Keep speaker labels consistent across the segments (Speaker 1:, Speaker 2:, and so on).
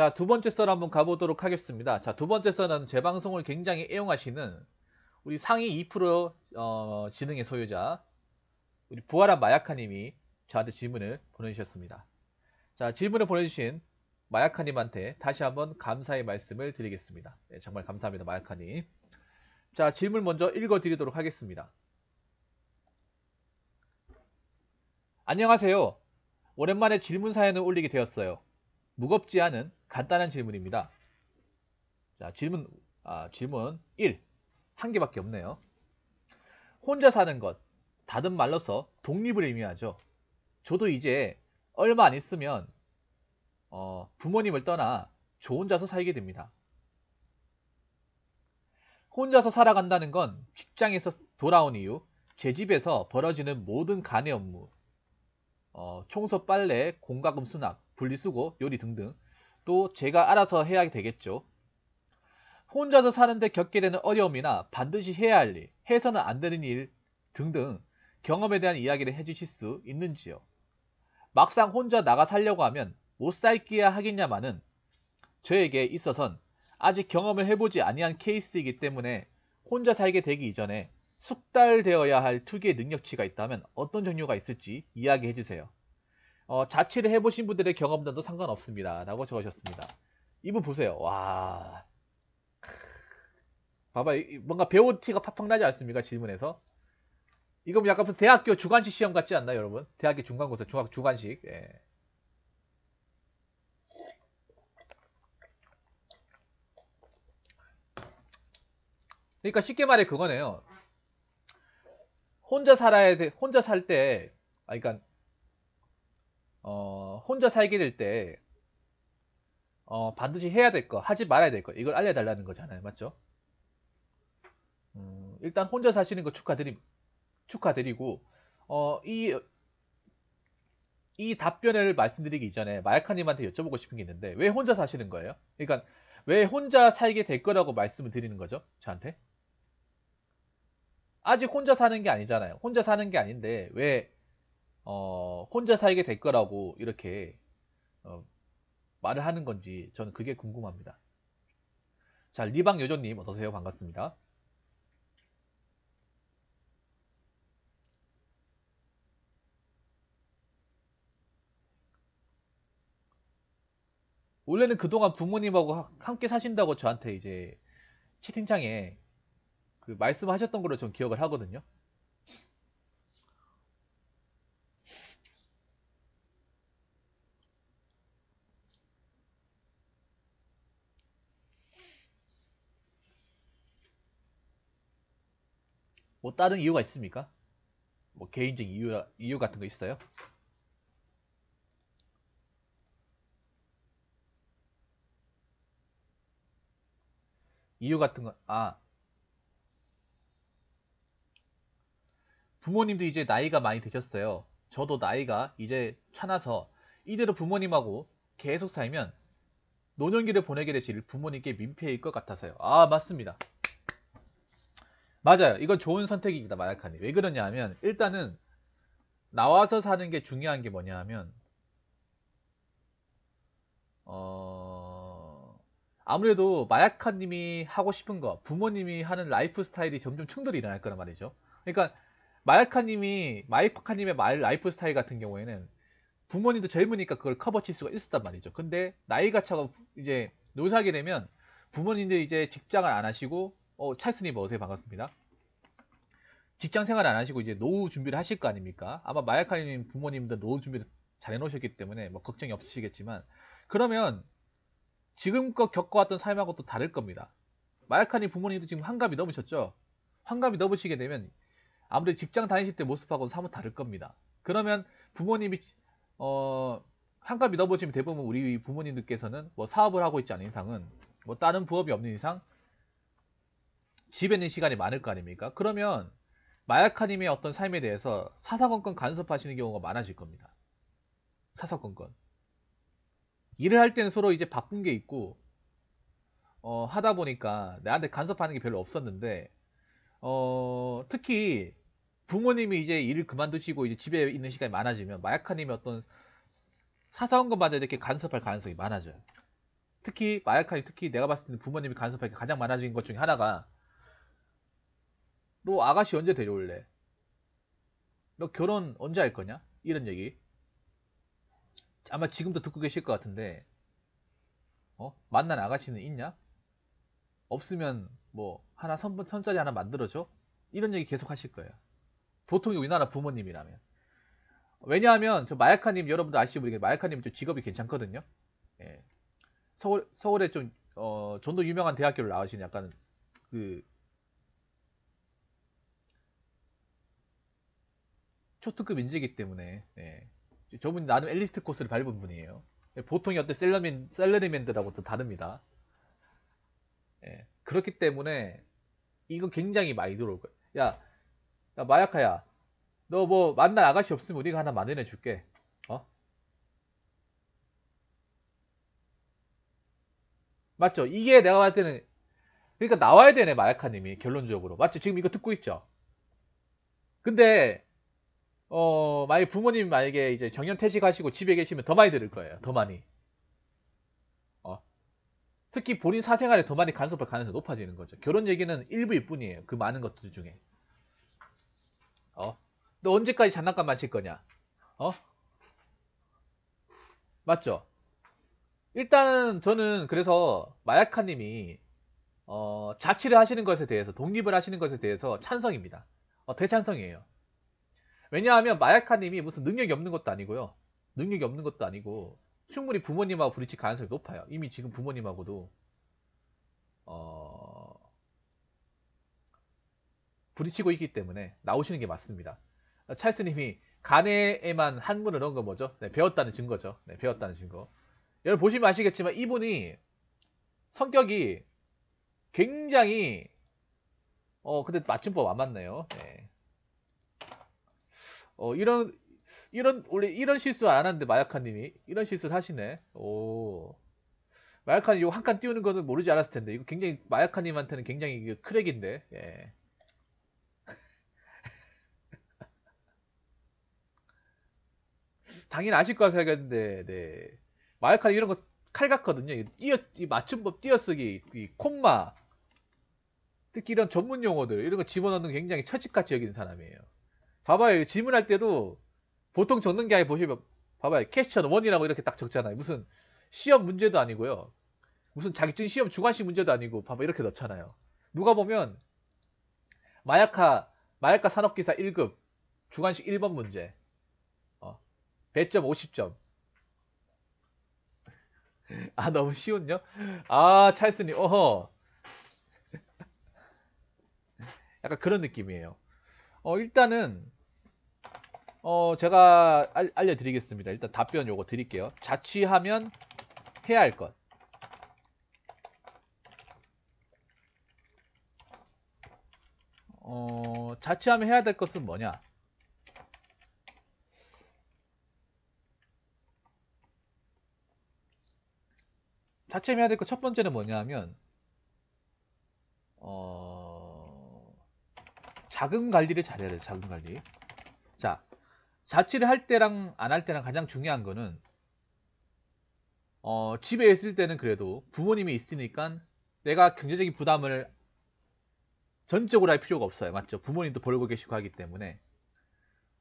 Speaker 1: 자, 두 번째 썰 한번 가보도록 하겠습니다. 자, 두 번째 썰은 재 방송을 굉장히 애용하시는 우리 상위 2% 어, 지능의 소유자 우리 부활한 마약하님이 저한테 질문을 보내주셨습니다. 자, 질문을 보내주신 마약하님한테 다시 한번 감사의 말씀을 드리겠습니다. 네, 정말 감사합니다, 마약하님 자, 질문 먼저 읽어드리도록 하겠습니다. 안녕하세요. 오랜만에 질문 사연을 올리게 되었어요. 무겁지 않은 간단한 질문입니다. 자, 질문, 아, 질문 1. 한 개밖에 없네요. 혼자 사는 것, 다른 말로서 독립을 의미하죠. 저도 이제 얼마 안 있으면 어, 부모님을 떠나 저 혼자서 살게 됩니다. 혼자서 살아간다는 건 직장에서 돌아온 이후 제 집에서 벌어지는 모든 간의 업무, 어, 청소 빨래, 공과금 수납, 분리수거, 요리 등등 또 제가 알아서 해야 되겠죠. 혼자서 사는데 겪게 되는 어려움이나 반드시 해야 할 일, 해서는 안 되는 일 등등 경험에 대한 이야기를 해주실 수 있는지요. 막상 혼자 나가 살려고 하면 못 살기야 하겠냐마는 저에게 있어선 아직 경험을 해보지 아니한 케이스이기 때문에 혼자 살게 되기 이전에 숙달되어야 할 투기의 능력치가 있다면 어떤 종류가 있을지 이야기해주세요. 어, 자취를 해보신 분들의 경험담도 상관없습니다. 라고 적으셨습니다. 이분 보세요. 와. 봐봐. 뭔가 배우 티가 팍팍 나지 않습니까? 질문에서. 이거 약간 무슨 대학교 주관식 시험 같지 않나, 여러분? 대학교 중간고사, 중학 주관식. 예. 그러니까 쉽게 말해 그거네요. 혼자 살아야 돼. 혼자 살 때, 아, 그러니까 어, 혼자 살게 될 때, 어, 반드시 해야 될 거, 하지 말아야 될 거, 이걸 알려달라는 거잖아요. 맞죠? 음, 일단 혼자 사시는 거 축하드림, 축하드리고, 어, 이, 이 답변을 말씀드리기 이 전에 마약카님한테 여쭤보고 싶은 게 있는데, 왜 혼자 사시는 거예요? 그러니까, 왜 혼자 살게 될 거라고 말씀을 드리는 거죠? 저한테? 아직 혼자 사는 게 아니잖아요. 혼자 사는 게 아닌데, 왜 어, 혼자 살게 될 거라고 이렇게 어, 말을 하는 건지 저는 그게 궁금합니다. 자, 리방 요정님 어서세요 반갑습니다. 원래는 그동안 부모님하고 함께 사신다고 저한테 이제 채팅창에 그 말씀하셨던 걸로 전 기억을 하거든요. 뭐 다른 이유가 있습니까? 뭐 개인적 이유, 이유 같은 거 있어요? 이유 같은 건, 아. 부모님도 이제 나이가 많이 드셨어요. 저도 나이가 이제 차나서 이대로 부모님하고 계속 살면 노년기를 보내게 되실 부모님께 민폐일 것 같아서요. 아, 맞습니다. 맞아요. 이건 좋은 선택입니다. 마약카니왜 그러냐 하면 일단은 나와서 사는 게 중요한 게 뭐냐 하면 어... 아무래도 마약카님이 하고 싶은 거 부모님이 하는 라이프 스타일이 점점 충돌이 일어날 거란 말이죠. 그러니까 마약카님이 마이카님의 라이프 스타일 같은 경우에는 부모님도 젊으니까 그걸 커버칠 수가 있었단 말이죠. 근데 나이가 차가 이제 노사게 하 되면 부모님도 이제 직장을 안 하시고 어, 찰스님 어서 반갑습니다. 직장 생활 안 하시고 이제 노후 준비를 하실 거 아닙니까? 아마 마약하님 부모님들 노후 준비를 잘 해놓으셨기 때문에 뭐 걱정이 없으시겠지만 그러면 지금껏 겪어왔던 삶하고 또 다를 겁니다. 마약하님 부모님도 지금 환갑이 넘으셨죠? 환갑이 넘으시게 되면 아무래도 직장 다니실 때 모습하고는 사뭇 다를 겁니다. 그러면 부모님이 어 환갑이 넘어지면 대부분 우리 부모님들께서는 뭐 사업을 하고 있지 않은 이상은 뭐 다른 부업이 없는 이상 집에 있는 시간이 많을 거 아닙니까? 그러면 마약카님의 어떤 삶에 대해서 사사건건 간섭하시는 경우가 많아질 겁니다. 사사건건. 일을 할 때는 서로 이제 바쁜 게 있고 어, 하다 보니까 나한테 간섭하는 게 별로 없었는데 어, 특히 부모님이 이제 일을 그만두시고 이제 집에 있는 시간이 많아지면 마약카님의 어떤 사사건건마저 이렇게 간섭할 가능성이 많아져요. 특히 마약카님 특히 내가 봤을 때는 부모님이 간섭할 게 가장 많아진 것 중에 하나가 너 아가씨 언제 데려올래? 너 결혼 언제 할 거냐? 이런 얘기. 아마 지금도 듣고 계실 것 같은데, 어? 만난 아가씨는 있냐? 없으면 뭐 하나 선, 선짜리 하나 만들어줘? 이런 얘기 계속 하실 거예요. 보통 우리나라 부모님이라면. 왜냐하면 저마약하님 여러분도 아시죠? 마약하님좀 직업이 괜찮거든요. 예. 서울 서울에 좀 어, 전도 유명한 대학교를 나오신 약간 그 초특급 인재이기 때문에 예. 저분 이 나름 엘리트 코스를 밟은 분이에요. 예, 보통이 어떤 셀러민, 셀러리맨들하고 도 다릅니다. 예. 그렇기 때문에 이거 굉장히 많이 들어올 거야. 야, 야 마약하야, 너 뭐 만날 아가씨 없으면 우리가 하나 마련해 줄게. 어? 맞죠? 이게 내가 봤을 때는 그러니까 나와야 되네 마약하님이 결론적으로 맞죠? 지금 이거 듣고 있죠? 근데 어, 만약 부모님 만약에 이제 정년 퇴직하시고 집에 계시면 더 많이 들을 거예요. 더 많이. 어. 특히 본인 사생활에 더 많이 간섭할 가능성이 높아지는 거죠. 결혼 얘기는 일부일 뿐이에요. 그 많은 것들 중에. 어. 너 언제까지 장난감만 칠 거냐? 어? 맞죠? 일단 저는 그래서 마약카님이 어, 자취를 하시는 것에 대해서 독립을 하시는 것에 대해서 찬성입니다. 어, 대찬성이에요. 왜냐하면 마약카님이 무슨 능력이 없는 것도 아니고요. 능력이 없는 것도 아니고 충분히 부모님하고 부딪힐 가능성이 높아요. 이미 지금 부모님하고도 어... 부딪히고 있기 때문에 나오시는 게 맞습니다. 찰스님이 간에만 한문을 넣은 거 뭐죠? 네, 배웠다는 증거죠. 네, 배웠다는 증거. 여러분 보시면 아시겠지만 이분이 성격이 굉장히 어 근데 맞춤법 안 맞네요. 네. 어, 이런 이런 원래 이런 실수 안 하는데 마약카님이 이런 실수 하시네. 오. 마약카님 이거 한칸 띄우는 거는 모르지 않았을 텐데 이거 굉장히 마약카님한테는 굉장히 이거 크랙인데. 예. 당연히 아실 거라 생각했는데 네. 마약카님 이런 거 칼 같거든요. 이, 어이 맞춤법 띄어쓰기, 이 콤마, 특히 이런 전문 용어들 이런 거 집어넣는 굉장히 처칙같이 여기는 사람이에요. 봐봐요. 질문할 때도 보통 적는 게 아니라 보시면 봐봐요. 캐스천 원이라고 이렇게 딱 적잖아요. 무슨 시험 문제도 아니고요. 무슨 자격증 시험 주관식 문제도 아니고 봐봐 이렇게 넣잖아요. 누가 보면 마약화 마약화 산업기사 1급 주관식 1번 문제 어, 배점 50점 아 너무 쉬운요? 아 찰스님 어허 약간 그런 느낌이에요. 어 일단은 어, 제가 알, 알려드리겠습니다. 일단 답변 요거 드릴게요. 자취하면 해야 할 것. 어, 자취하면 해야 될 것은 뭐냐? 자취하면 해야 될 것 첫 번째는 뭐냐면 어, 자금 관리를 잘해야 돼. 자금 관리. 자, 자취를 할 때랑 안 할 때랑 가장 중요한 거는 어, 집에 있을 때는 그래도 부모님이 있으니까 내가 경제적인 부담을 전적으로 할 필요가 없어요. 맞죠? 부모님도 벌고 계시고 하기 때문에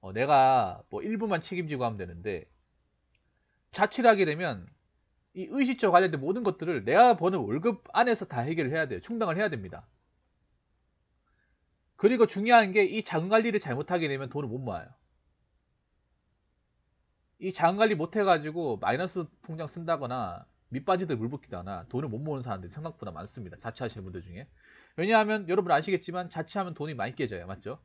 Speaker 1: 어, 내가 뭐 일부만 책임지고 하면 되는데 자취를 하게 되면 이 의식적 관련된 모든 것들을 내가 버는 월급 안에서 다 해결을 해야 돼요. 충당을 해야 됩니다. 그리고 중요한 게 이 자금 관리를 잘못하게 되면 돈을 못 모아요. 이 자금 관리 못 해가지고 마이너스 통장 쓴다거나 밑빠지들 물붓기다나 돈을 못 모으는 사람들이 생각보다 많습니다. 자취하시는 분들 중에. 왜냐하면 여러분 아시겠지만 자취하면 돈이 많이 깨져요. 맞죠?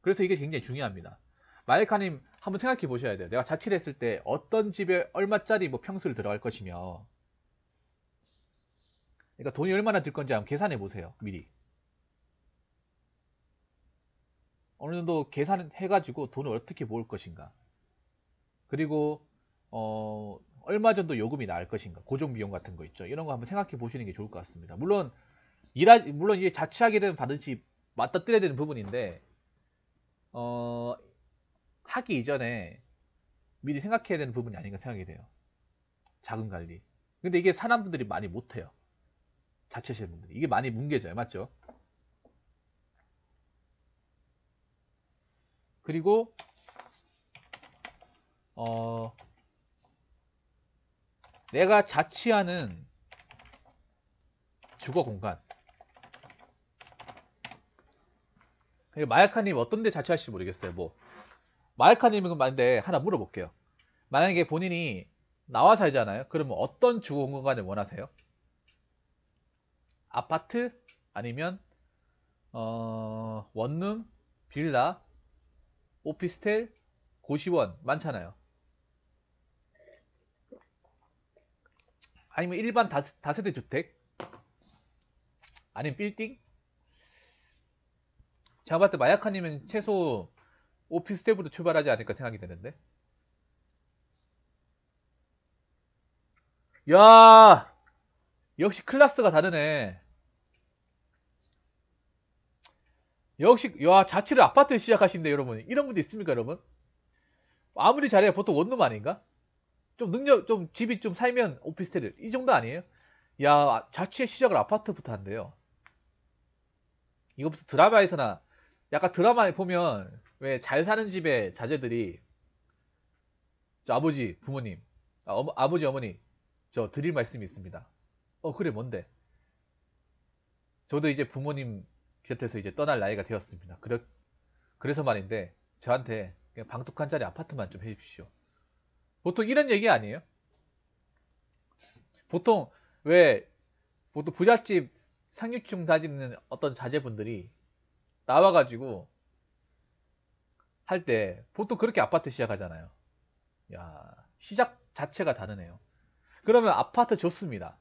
Speaker 1: 그래서 이게 굉장히 중요합니다. 마이카님 한번 생각해 보셔야 돼요. 내가 자취를 했을 때 어떤 집에 얼마짜리 뭐 평수를 들어갈 것이며 그러니까 돈이 얼마나 들 건지 한번 계산해 보세요. 미리. 어느 정도 계산해가지고 돈을 어떻게 모을 것인가. 그리고 어, 얼마 정도 요금이 나을 것인가 고정 비용 같은 거 있죠 이런 거 한번 생각해 보시는 게 좋을 것 같습니다 물론 일하 물론 이게 자취하게 되면 반드시 맞다 뜨려야 되는 부분인데 어, 하기 이전에 미리 생각해야 되는 부분이 아닌가 생각이 돼요 자금 관리 근데 이게 사람들이 많이 못해요 자취하시는 분들이 이게 많이 뭉개져요 맞죠 그리고 어, 내가 자취하는 주거 공간. 그러니까 마약하님 어떤 데 자취하실지 모르겠어요. 뭐마약하님은 근데 하나 물어볼게요. 만약에 본인이 나와 살잖아요. 그러면 어떤 주거 공간을 원하세요? 아파트 아니면 어, 원룸, 빌라, 오피스텔, 고시원 많잖아요. 아니면 일반 다, 다세대 주택? 아니면 빌딩? 제가 봤을 때마약카님면 최소 오피스텔부터 출발하지 않을까 생각이 되는데 야 역시 클라스가 다르네 역시 야 자취를 아파트에 시작하신대 여러분 이런 분도 있습니까 여러분 아무리 잘해야 보통 원룸 아닌가 좀 능력 좀 집이 좀 살면 오피스텔 을이 정도 아니에요? 야 아, 자취의 시작을 아파트부터 한대요. 이거 무슨 드라마에서나 약간 드라마에 보면 왜 잘 사는 집의 자제들이 저 아버지 부모님 아, 어머, 아버지 어머니 저 드릴 말씀이 있습니다. 어 그래 뭔데? 저도 이제 부모님 곁에서 이제 떠날 나이가 되었습니다. 그래, 그래서 말인데 저한테 그냥 방독한 자리 아파트만 좀 해주십시오. 보통 이런 얘기 아니에요? 보통 왜 보통 부잣집 상류층 다지는 어떤 자제분들이 나와가지고 할 때 보통 그렇게 아파트 시작하잖아요. 야 시작 자체가 다르네요. 그러면 아파트 좋습니다.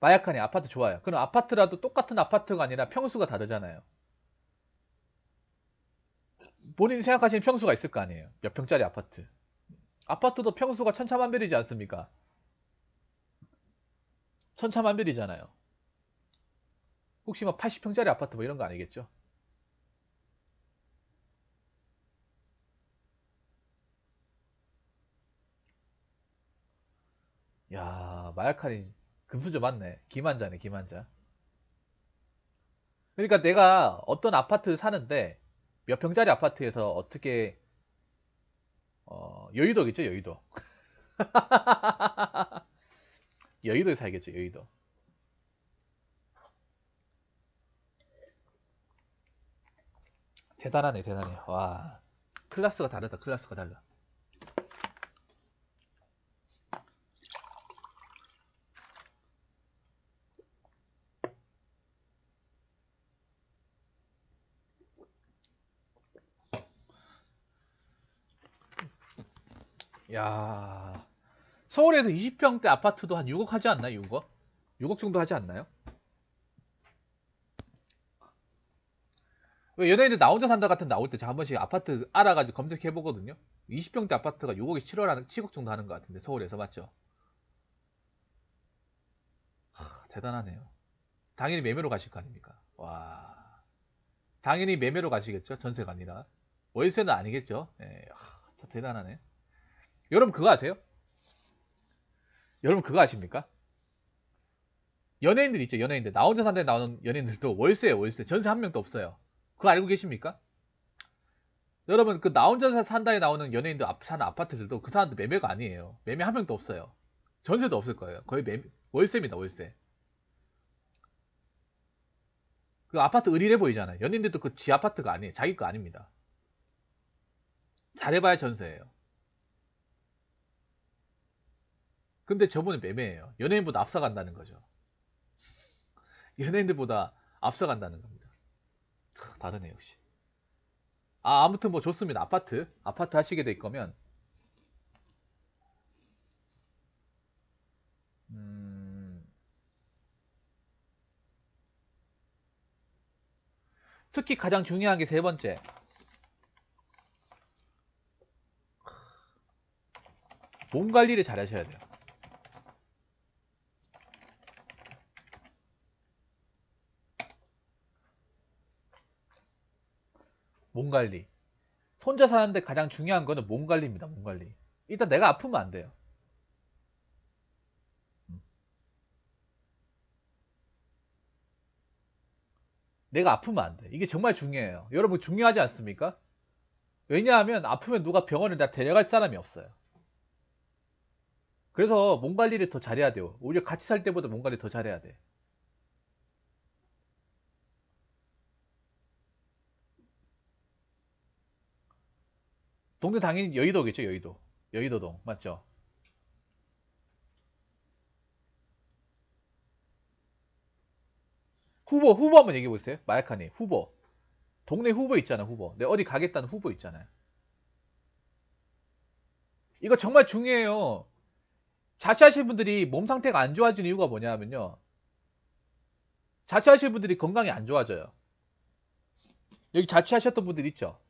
Speaker 1: 마약하니 아파트 좋아요. 그럼 아파트라도 똑같은 아파트가 아니라 평수가 다르잖아요. 본인이 생각하시는 평수가 있을 거 아니에요. 몇 평짜리 아파트. 아파트도 평수가 천차만별이지 않습니까? 천차만별이잖아요. 혹시 막 뭐 80평짜리 아파트 뭐 이런 거 아니겠죠? 야 마약하니 금수저 맞네. 김환자네 김환자. 그러니까 내가 어떤 아파트 사는데 몇 평짜리 아파트에서 어떻게 어, 여의도겠죠, 여의도. 여의도에 살겠죠, 여의도. 대단하네, 대단해. 와. 클래스가 다르다, 클래스가 달라. 야 서울에서 20평대 아파트도 한 6억 하지 않나요? 6억? 6억 정도 하지 않나요? 왜 연예인들 나 혼자 산다 같은 나올 때 제가 한 번씩 아파트 알아가지고 검색해 보거든요. 20평대 아파트가 6억에 7월 하는 7억 정도 하는 것 같은데 서울에서 맞죠? 하, 대단하네요. 당연히 매매로 가실 거 아닙니까? 와. 당연히 매매로 가시겠죠. 전세가 아니라. 월세는 아니겠죠. 예, 하, 대단하네. 여러분 그거 아세요? 여러분 그거 아십니까? 연예인들 있죠 연예인들 나 혼자 산다에 나오는 연예인들도 월세에 월세 전세 한 명도 없어요 그거 알고 계십니까? 여러분 그 나 혼자 산다에 나오는 연예인들 사는 아파트들도 그 사람들 매매가 아니에요 매매 한 명도 없어요 전세도 없을 거예요 거의 매 월세입니다 월세 그 아파트 의리해 보이잖아요 연예인들도 그 지 아파트가 아니에요 자기 거 아닙니다 잘해봐야 전세예요 근데 저분은 매매예요. 연예인보다 앞서간다는 거죠. 연예인들보다 앞서간다는 겁니다. 다르네 역시. 아 아무튼 뭐 좋습니다. 아파트 아파트 하시게 될 거면 음... 특히 가장 중요한 게 세 번째. 몸 관리를 잘 하셔야 돼요. 몸 관리. 혼자 사는데 가장 중요한 거는 몸 관리입니다. 몸 관리. 일단 내가 아프면 안 돼요. 음. 내가 아프면 안 돼. 이게 정말 중요해요. 여러분 중요하지 않습니까? 왜냐하면 아프면 누가 병원을다 데려갈 사람이 없어요. 그래서 몸 관리를 더 잘해야 돼요. 오히려 같이 살 때보다 몸 관리 더 잘해야 돼. 동네 당연히 여의도겠죠, 여의도. 여의도동, 맞죠? 후보, 후보 한번 얘기해 보세요. 마약하니 후보. 동네 후보 있잖아, 후보. 내 네, 어디 가겠다는 후보 있잖아요. 이거 정말 중요해요. 자취하실 분들이 몸 상태가 안 좋아진 이유가 뭐냐면요. 자취하실 분들이 건강이 안 좋아져요. 여기 자취하셨던 분들 있죠?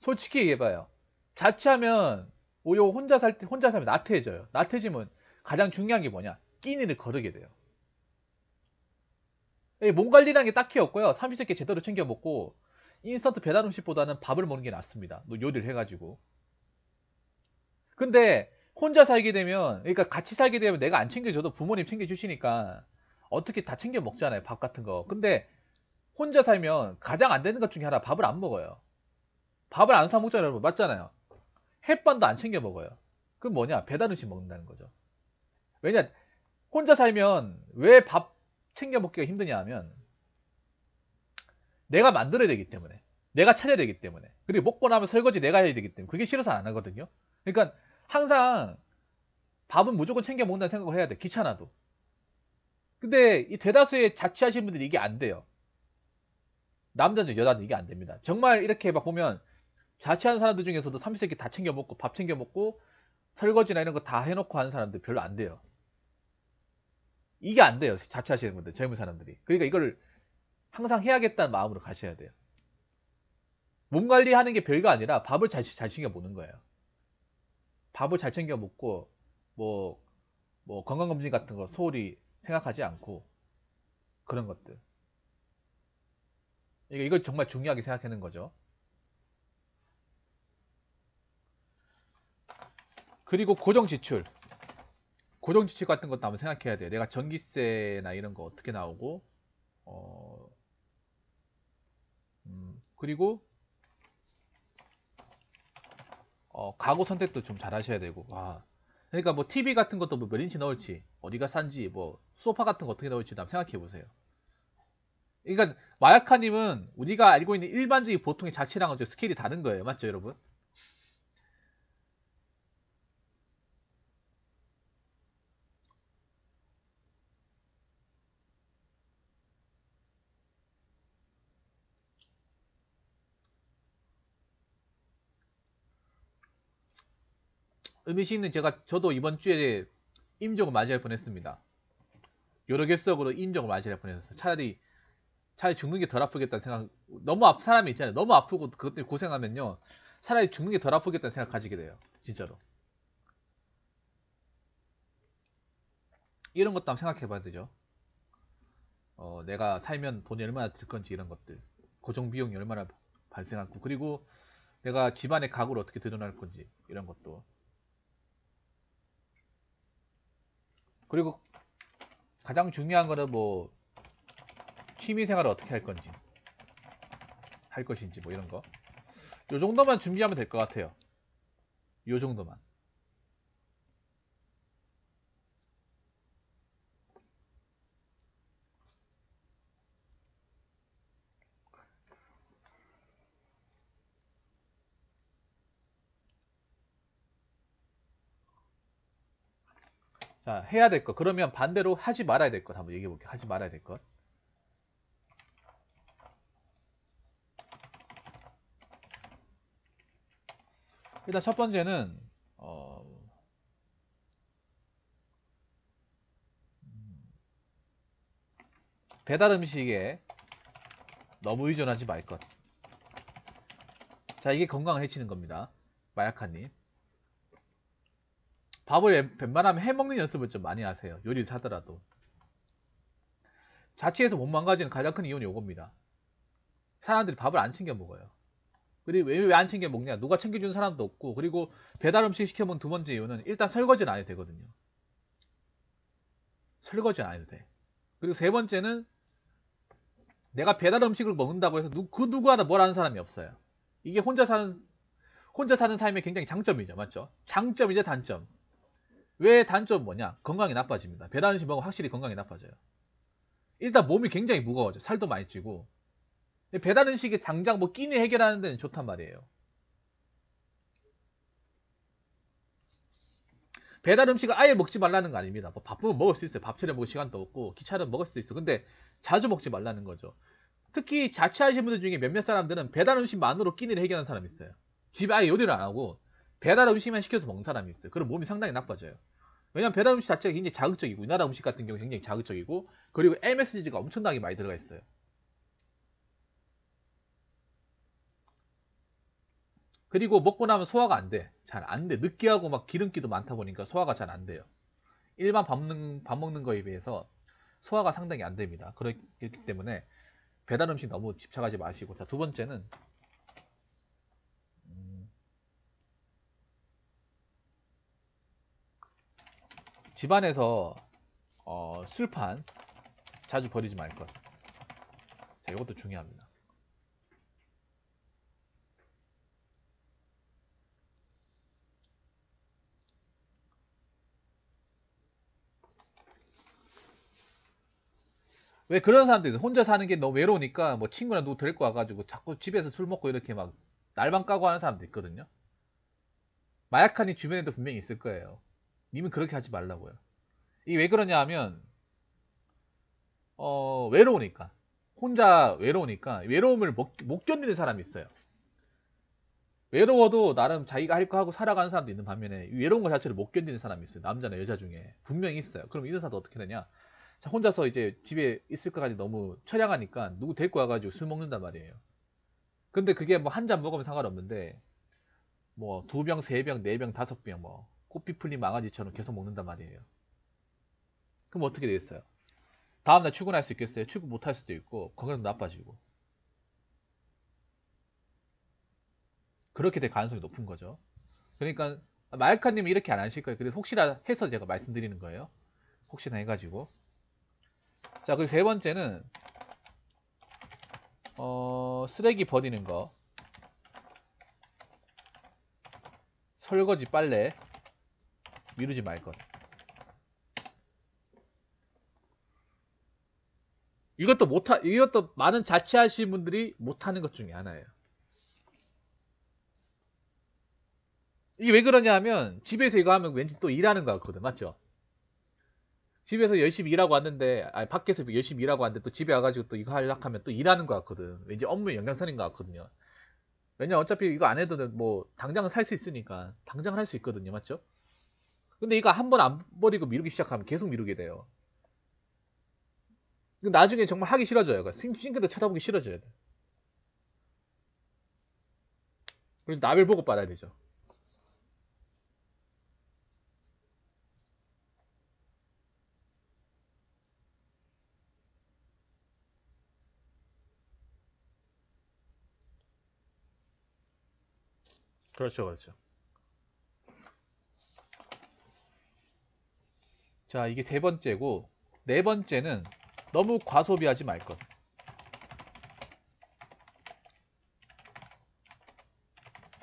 Speaker 1: 솔직히 얘기해봐요. 자취하면 오히려 혼자 살 때, 혼자 살면 나태해져요. 나태지면 가장 중요한 게 뭐냐? 끼니를 거르게 돼요. 예, 몸 관리라는 게 딱히 없고요. 3시세끼 제대로 챙겨 먹고 인스턴트 배달 음식보다는 밥을 먹는 게 낫습니다. 뭐 요리를 해가지고. 근데 혼자 살게 되면 그러니까 같이 살게 되면 내가 안 챙겨줘도 부모님 챙겨주시니까 어떻게 다 챙겨 먹잖아요. 밥 같은 거. 근데 혼자 살면 가장 안 되는 것 중에 하나 밥을 안 먹어요. 밥을 안 사 먹잖아요. 여러분. 맞잖아요. 햇반도 안 챙겨 먹어요. 그럼 뭐냐? 배달 음식 먹는다는 거죠. 왜냐? 혼자 살면 왜 밥 챙겨 먹기가 힘드냐 하면 내가 만들어야 되기 때문에 내가 찾아야 되기 때문에 그리고 먹고 나면 설거지 내가 해야 되기 때문에 그게 싫어서 안 하거든요. 그러니까 항상 밥은 무조건 챙겨 먹는다는 생각을 해야 돼. 귀찮아도. 근데 이 대다수의 자취하시는 분들이 이게 안 돼요. 남자든 여자든 이게 안 됩니다. 정말 이렇게 막 보면 자취하는 사람들 중에서도 삼시세끼 다 챙겨 먹고 밥 챙겨 먹고 설거지나 이런 거 다 해놓고 하는 사람들 별로 안 돼요. 이게 안 돼요. 자취하시는 분들, 젊은 사람들이. 그러니까 이걸 항상 해야겠다는 마음으로 가셔야 돼요. 몸 관리하는 게 별거 아니라 밥을 잘, 잘 챙겨 먹는 거예요. 밥을 잘 챙겨 먹고 뭐, 뭐 건강검진 같은 거 소홀히 생각하지 않고 그런 것들. 그러니까 이걸 정말 중요하게 생각하는 거죠. 그리고 고정 지출. 고정 지출 같은 것도 한번 생각해야 돼요. 내가 전기세나 이런 거 어떻게 나오고, 어, 음, 그리고, 어, 가구 선택도 좀 잘 하셔야 되고, 와. 아. 그러니까 뭐 TV 같은 것도 뭐몇 인치 넣을지, 어디가 산지, 뭐 소파 같은 거 어떻게 넣을지 한번 생각해 보세요. 그러니까 마약카님은 우리가 알고 있는 일반적인 보통의 자체랑은 좀 스케일이 다른 거예요. 맞죠, 여러분? 의미심는 제가 저도 이번 주에 임종을 맞이할 뻔했습니다. 여러 개석으로 임종을 맞이할 뻔했어요. 차라리 차라리 죽는 게 덜 아프겠다는 생각. 너무 아픈 사람이 있잖아요. 너무 아프고 그것 때문에 고생하면요. 차라리 죽는 게 덜 아프겠다는 생각 가지게 돼요. 진짜로. 이런 것도 한번 생각해봐야 되죠. 어, 내가 살면 돈이 얼마나 들 건지 이런 것들. 고정 비용이 얼마나 발생하고 그리고 내가 집안의 가구를 어떻게 드러놓 건지 이런 것도 그리고 가장 중요한 거는 뭐 취미생활을 어떻게 할 건지 할 것인지 뭐 이런 거요 정도만 준비하면 될 것 같아요 요 정도만 자, 해야 될 것. 그러면 반대로 하지 말아야 될 것. 한번 얘기해 볼게요. 하지 말아야 될 것. 일단 첫 번째는 어, 배달 음식에 너무 의존하지 말 것. 자, 이게 건강을 해치는 겁니다. 마약한님 밥을 웬만하면 해먹는 연습을 좀 많이 하세요. 요리를 사더라도. 자취에서 몸 망가지는 가장 큰 이유는 요겁니다. 사람들이 밥을 안 챙겨 먹어요. 그리고 왜안 왜 챙겨 먹냐? 누가 챙겨주는 사람도 없고 그리고 배달 음식 시켜본 두 번째 이유는 일단 설거지는 안 해도 되거든요. 설거지는 안 해도 돼. 그리고 세 번째는 내가 배달 음식을 먹는다고 해서 누, 그 누구 하나 뭘라는 사람이 없어요. 이게 혼자 사는 혼자 사는 삶의 굉장히 장점이죠. 맞죠? 장점이죠 단점. 왜 단점 뭐냐? 건강이 나빠집니다. 배달 음식 먹으면 확실히 건강이 나빠져요. 일단 몸이 굉장히 무거워져. 살도 많이 찌고. 배달 음식이 당장 뭐 끼니 해결하는 데는 좋단 말이에요. 배달 음식을 아예 먹지 말라는 거 아닙니다. 뭐 바쁘면 먹을 수 있어요. 밥 차려 먹을 시간도 없고 기차는 먹을 수 있어. 요 근데 자주 먹지 말라는 거죠. 특히 자취하시는 분들 중에 몇몇 사람들은 배달 음식만으로 끼니를 해결하는 사람이 있어요. 집에 아예 요리를 안 하고 배달 음식만 시켜서 먹는 사람이 있어요. 그럼 몸이 상당히 나빠져요. 왜냐면 배달 음식 자체가 굉장히 자극적이고 우리나라 음식 같은 경우 굉장히 자극적이고 그리고 MSG가 엄청나게 많이 들어가 있어요. 그리고 먹고 나면 소화가 안 돼. 잘 안 돼. 느끼하고 막 기름기도 많다 보니까 소화가 잘 안 돼요. 일반 밥 먹는, 밥 먹는 거에 비해서 소화가 상당히 안 됩니다. 그렇기 때문에 배달 음식 너무 집착하지 마시고 자, 두 번째는 집안에서 어, 술판 자주 버리지 말것 자, 이것도 중요합니다 왜 그런 사람들 있어 혼자 사는 게 너무 외로우니까 뭐 친구나 누구 데리고 와가지고 자꾸 집에서 술 먹고 이렇게 막 날방 까고 하는 사람도 있거든요 마약한이 주변에도 분명히 있을 거예요 님은 그렇게 하지 말라고요. 이게 왜 그러냐 하면 어, 외로우니까 혼자 외로우니까 외로움을 못, 못 견디는 사람이 있어요. 외로워도 나름 자기가 할 거 하고 살아가는 사람도 있는 반면에 외로운 것 자체를 못 견디는 사람이 있어요. 남자나 여자 중에 분명히 있어요. 그럼 이런 사람도 어떻게 되냐? 자, 혼자서 이제 집에 있을 것까지 너무 처량하니까 누구 데리고 와가지고 술 먹는단 말이에요. 근데 그게 뭐 한 잔 먹으면 상관없는데 뭐 두 병, 세 병, 네 병, 다섯 병뭐 코피 풀린 망아지처럼 계속 먹는단 말이에요. 그럼 어떻게 되겠어요? 다음날 출근할 수 있겠어요? 출근 못할 수도 있고 건강도 나빠지고 그렇게 될 가능성이 높은 거죠. 그러니까 마이카님은 이렇게 안 하실 거예요. 근데 혹시나 해서 제가 말씀드리는 거예요. 혹시나 해가지고 자 그리고 세 번째는 어, 쓰레기 버리는 거 설거지 빨래 미루지 말걸. 이것도 못하, 이것도 많은 자취하시는 분들이 못하는 것 중에 하나예요. 이게 왜 그러냐 하면, 집에서 이거 하면 왠지 또 일하는 것 같거든, 맞죠? 집에서 열심히 일하고 왔는데, 아 밖에서 열심히 일하고 왔는데 또 집에 와가지고 또 이거 하려고 하면 또 일하는 것 같거든. 왠지 업무의연장선인것 같거든요. 왜냐 어차피 이거 안 해도 뭐, 당장은 살 수 있으니까, 당장은 할 수 있거든요, 맞죠? 근데 이거 한 번 안 버리고 미루기 시작하면 계속 미루게 돼요. 나중에 정말 하기 싫어져요. 그러니까 싱크대 쳐다보기 싫어져요. 그래서 나를 보고 빨아야 되죠. 그렇죠, 그렇죠. 자, 이게 세 번째고 네 번째는 너무 과소비하지 말 것.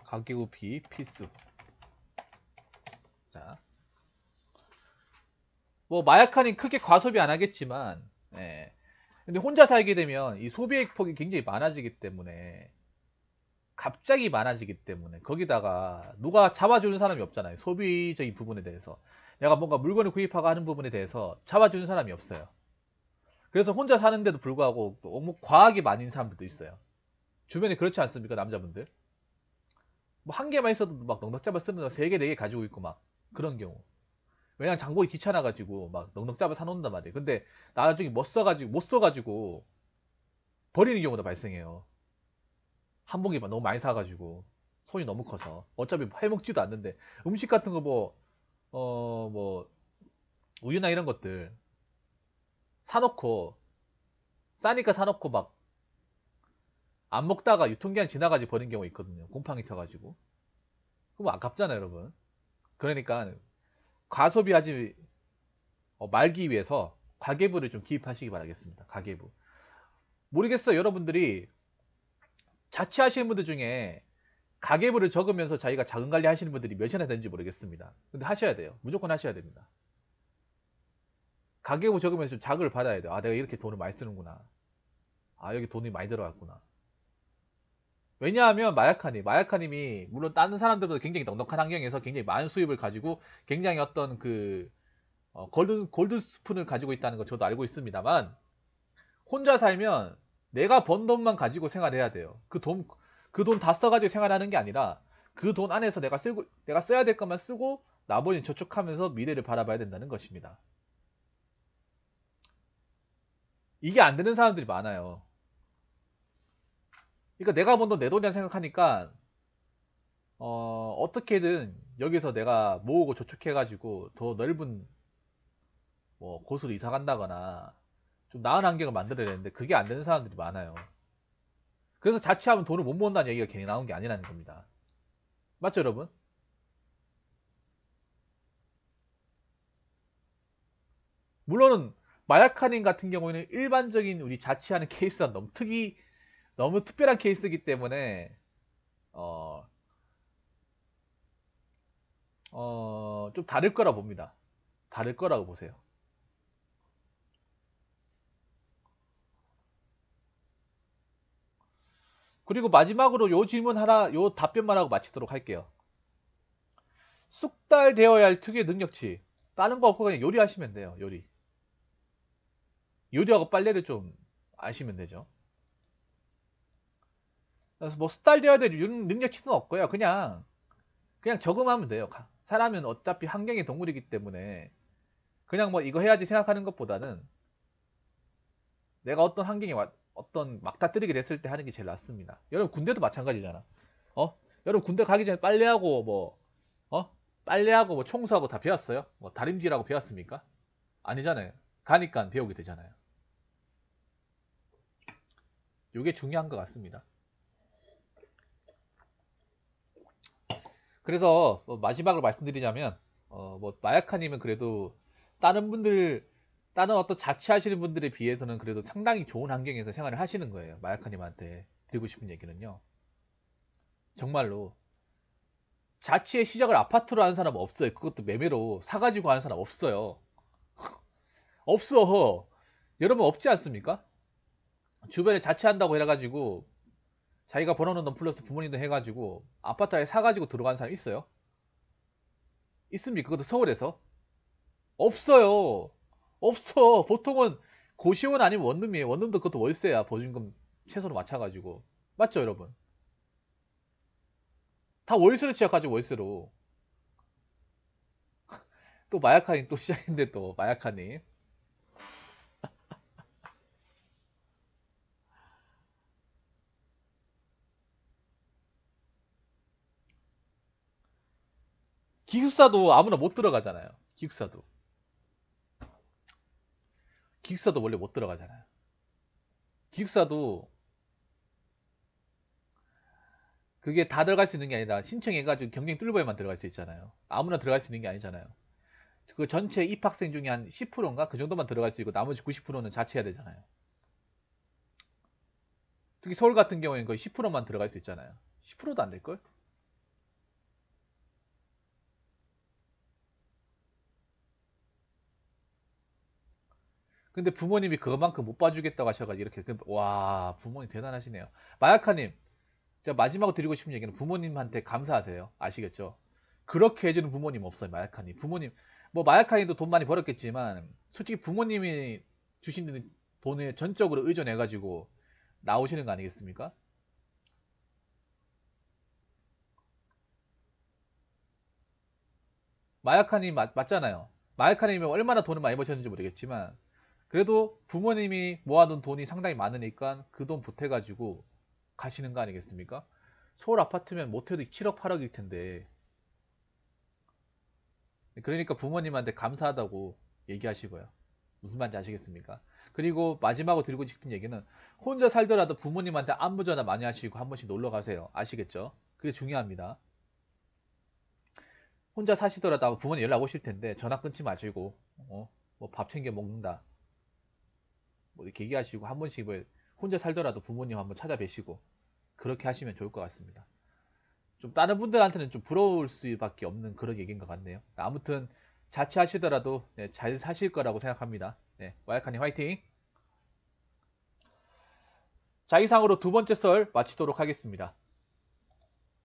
Speaker 1: 가계부피 필수. 자, 뭐 마약하니 크게 과소비 안 하겠지만, 예. 근데 혼자 살게 되면 이 소비의 폭이 굉장히 많아지기 때문에 갑자기 많아지기 때문에 거기다가 누가 잡아주는 사람이 없잖아요. 소비적인 부분에 대해서. 내가 뭔가 물건을 구입하고 하는 부분에 대해서 잡아주는 사람이 없어요. 그래서 혼자 사는데도 불구하고 너무 과하게 많은 사람들도 있어요. 주변에 그렇지 않습니까? 남자분들. 뭐 한 개만 있어도 막 넉넉잡아 쓰면 거세 개, 네 개 가지고 있고 막 그런 경우. 왜냐면 장보기 귀찮아가지고 막 넉넉잡아 사놓는단 말이에요. 근데 나중에 못 써가지고, 못 써가지고 버리는 경우도 발생해요. 한봉이만 너무 많이 사가지고 손이 너무 커서 어차피 해먹지도 않는데 음식 같은 거뭐 어, 뭐, 우유나 이런 것들 사놓고, 싸니까 사놓고 막, 안 먹다가 유통기한 지나가지 버린 경우 있거든요. 곰팡이 쳐가지고. 그럼 아깝잖아요, 여러분. 그러니까, 과소비하지 어, 말기 위해서 가계부를 좀 기입하시기 바라겠습니다. 가계부. 모르겠어요. 여러분들이 자취하시는 분들 중에 가계부를 적으면서 자기가 자금 관리 하시는 분들이 몇이나 되는지 모르겠습니다. 근데 하셔야 돼요. 무조건 하셔야 됩니다. 가계부 적으면서 좀 자극을 받아야 돼요. 아, 내가 이렇게 돈을 많이 쓰는구나. 아, 여기 돈이 많이 들어갔구나. 왜냐하면 마약하님, 마약하님이 물론 다른 사람들보다 굉장히 넉넉한 환경에서 굉장히 많은 수입을 가지고 굉장히 어떤 그 어, 골든 골드 스푼을 가지고 있다는 거 저도 알고 있습니다만 혼자 살면 내가 번 돈만 가지고 생활해야 돼요. 그 돈, 그돈다 써가지고 생활하는 게 아니라 그 돈 안에서 내가 쓰고 내가 써야 될 것만 쓰고 나머지는 저축하면서 미래를 바라봐야 된다는 것입니다. 이게 안 되는 사람들이 많아요. 그러니까 내가 먼저 내 돈이라 생각하니까 어, 어떻게든 여기서 내가 모으고 저축해가지고 더 넓은 뭐 곳으로 이사 간다거나 좀 나은 환경을 만들어야 되는데 그게 안 되는 사람들이 많아요. 그래서 자취하면 돈을 못 번다는 얘기가 괜히 나온 게 아니라는 겁니다. 맞죠, 여러분? 물론은 마약 칸인 같은 경우에는 일반적인 우리 자취하는 케이스와 너무 특이, 너무 특별한 케이스이기 때문에 어, 어, 좀 다를 거라 봅니다. 다를 거라고 보세요. 그리고 마지막으로 요 질문 하나, 요 답변만 하고 마치도록 할게요. 숙달되어야할 특유의 능력치. 다른 거 없고 그냥 요리하시면 돼요. 요리. 요리하고 빨래를 좀 아시면 되죠. 그래서 뭐숙달되어야될 능력치는 없고요. 그냥 그냥 적응하면 돼요. 사람은 어차피 환경의 동물이기 때문에 그냥 뭐 이거 해야지 생각하는 것보다는 내가 어떤 환경에 어떤 막다 때리게됐을때 하는 게 제일 낫습니다. 여러분 군대도 마찬가지잖아. 어? 여러분 군대 가기 전에 빨래하고 뭐 어? 빨래하고 뭐 청소하고 다 배웠어요? 뭐 다림질하고 배웠습니까? 아니잖아요. 가니까 배우게 되잖아요. 요게 중요한 것 같습니다. 그래서 뭐 마지막으로 말씀드리자면 어, 뭐 마약카님은 그래도 다른 분들 다른 어떤 자취하시는 분들에 비해서는 그래도 상당히 좋은 환경에서 생활을 하시는 거예요. 마약카님한테 드리고 싶은 얘기는요. 정말로 자취의 시작을 아파트로 하는 사람 없어요. 그것도 매매로 사가지고 하는 사람 없어요. 없어. 여러분 없지 않습니까? 주변에 자취한다고 해가지고 자기가 벌어놓은 돈 플러스 부모님도 해가지고 아파트 를 사가지고 들어간 사람 있어요? 있습니까? 그것도 서울에서? 없어요. 없어. 보통은 고시원 아니면 원룸이에요. 원룸도 그것도 월세야. 보증금 최소로 맞춰가지고. 맞죠, 여러분? 다 월세로 시작하지 월세로. 또 마약하니 또 시작인데 또 마약하니. 기숙사도 아무나 못 들어가잖아요. 기숙사도. 기숙사도 원래 못 들어가잖아요. 기숙사도 그게 다 들어갈 수 있는 게 아니다. 신청해가지고 경쟁 뚫려야만 들어갈 수 있잖아요. 아무나 들어갈 수 있는 게 아니잖아요. 그 전체 입학생 중에 한 10%인가 그 정도만 들어갈 수 있고 나머지 90%는 자체해야 되잖아요. 특히 서울 같은 경우에는 거의 10%만 들어갈 수 있잖아요. 10%도 안 될걸? 근데 부모님이 그만큼 못 봐주겠다고 하셔가지고 이렇게 그, 와 부모님 대단하시네요. 마약하님 마지막으로 드리고 싶은 얘기는 부모님한테 감사하세요. 아시겠죠? 그렇게 해주는 부모님 없어요. 마약하님 부모님 뭐마약하님도돈 많이 벌었겠지만 솔직히 부모님이 주신 돈에 전적으로 의존해가지고 나오시는 거 아니겠습니까? 마약하님 맞잖아요. 마약하님이 얼마나 돈을 많이 버셨는지 모르겠지만 그래도 부모님이 모아둔 돈이 상당히 많으니까 그 돈 보태가지고 가시는 거 아니겠습니까? 서울 아파트면 못해도 7억, 8억일 텐데. 그러니까 부모님한테 감사하다고 얘기하시고요. 무슨 말인지 아시겠습니까? 그리고 마지막으로 드리고 싶은 얘기는 혼자 살더라도 부모님한테 안부 전화 많이 하시고 한 번씩 놀러 가세요. 아시겠죠? 그게 중요합니다. 혼자 사시더라도 부모님 연락 오실 텐데 전화 끊지 마시고 어? 뭐밥 챙겨 먹는다. 뭐 이렇게 얘기하시고 한 번씩 뭐 혼자 살더라도 부모님 한번 찾아뵈시고 그렇게 하시면 좋을 것 같습니다. 좀 다른 분들한테는 좀 부러울 수밖에 없는 그런 얘기인 것 같네요. 아무튼 자취하시더라도 네, 잘 사실 거라고 생각합니다. 네, 와이카니 화이팅! 자 이상으로 두 번째 썰 마치도록 하겠습니다.